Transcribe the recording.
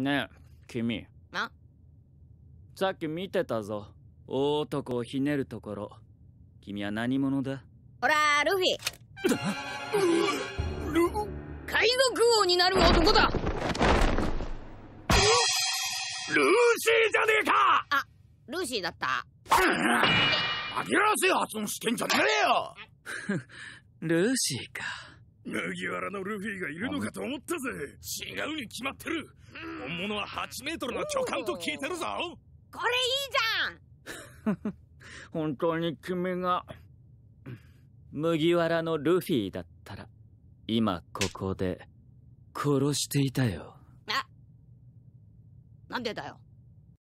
ねえ君あさっき見てたぞ大男をひねるところ君は何者だほらルフィル海賊王になる男だルーシーじゃねえかあルーシーだった紛らわせい発音してんじゃねえよ ルーシーか麦わらのルフィがいるのかと思ったぜ違うに決まってる、本物は8メートルの巨漢と聞いてるぞこれいいじゃん 本当に君が麦わらのルフィだったら今ここで殺していたよあなんでだよ